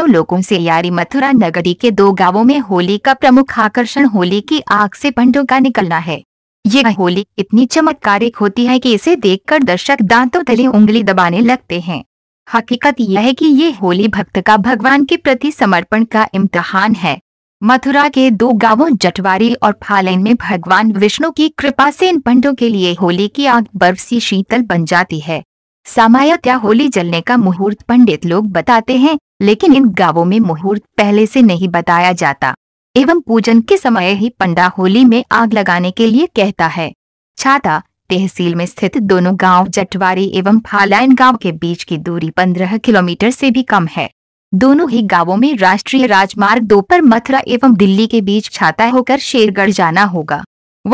सैकड़ों लोगों से यारी मथुरा नगरी के दो गांवों में होली का प्रमुख आकर्षण होली की आग से पंडों का निकलना है ये होली इतनी चमत्कारिक होती है कि इसे देखकर दर्शक दांतों तले उंगली दबाने लगते हैं हकीकत यह है कि ये होली भक्त का भगवान के प्रति समर्पण का इम्तहान है मथुरा के दो गांवों जटवारी और फालेन में भगवान विष्णु की कृपा से इन पंडों के लिए होली की आग बर्फ सी शीतल बन जाती है सामायत या होली जलने का मुहूर्त पंडित लोग बताते हैं लेकिन इन गांवों में मुहूर्त पहले से नहीं बताया जाता एवं पूजन के समय ही पंडा होली में आग लगाने के लिए कहता है छाता तहसील में स्थित दोनों गांव जटवारी एवं फालाइन गांव के बीच की दूरी 15 किलोमीटर से भी कम है दोनों ही गांवों में राष्ट्रीय राजमार्ग दो पर मथुरा एवं दिल्ली के बीच छाता होकर शेरगढ़ जाना होगा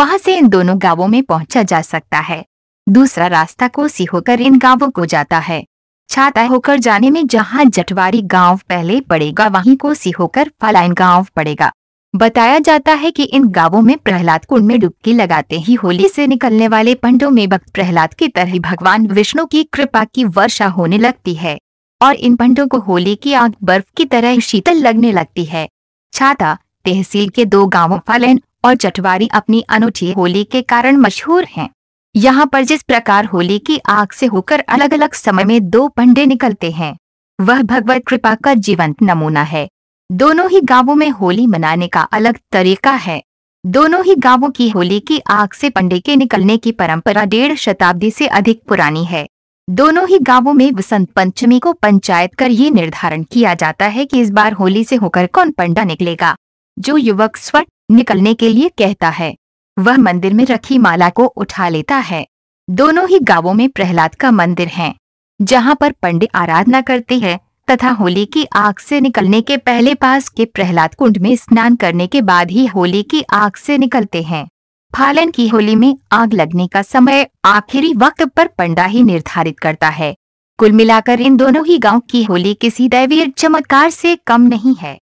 वहां से इन दोनों गांवों में पहुंचा जा सकता है दूसरा रास्ता कोसी होकर इन गांवों को जाता है छाता होकर जाने में जहां जटवारी गांव पहले पड़ेगा वहीं कोसी होकर फलाइन गांव पड़ेगा बताया जाता है कि इन गांवों में प्रहलाद कुंड में डुबकी लगाते ही होली से निकलने वाले पंडों में भक्त प्रहलाद की तरह भगवान विष्णु की कृपा की वर्षा होने लगती है और इन पंडों को होली की आग बर्फ की तरह शीतल लगने लगती है छाता तहसील के दो गांवों फलन और जटवारी अपनी अनूठी होली के कारण मशहूर हैं यहाँ पर जिस प्रकार होली की आग से होकर अलग अलग समय में दो पंडे निकलते हैं वह भगवत कृपा का जीवंत नमूना है दोनों ही गांवों में होली मनाने का अलग तरीका है दोनों ही गांवों की होली की आग से पंडे के निकलने की परंपरा डेढ़ शताब्दी से अधिक पुरानी है दोनों ही गांवों में वसंत पंचमी को पंचायत कर ये निर्धारण किया जाता है कि इस बार होली से होकर कौन पंडा निकलेगा जो युवक स्वर निकलने के लिए कहता है वह मंदिर में रखी माला को उठा लेता है दोनों ही गांवों में प्रहलाद का मंदिर है जहां पर पंडित आराधना करते हैं तथा होली की आग से निकलने के पहले पास के प्रहलाद कुंड में स्नान करने के बाद ही होली की आग से निकलते हैं फालन की होली में आग लगने का समय आखिरी वक्त पर पंडा ही निर्धारित करता है कुल मिलाकर इन दोनों ही गांव की होली किसी दैवीय चमत्कार से कम नहीं है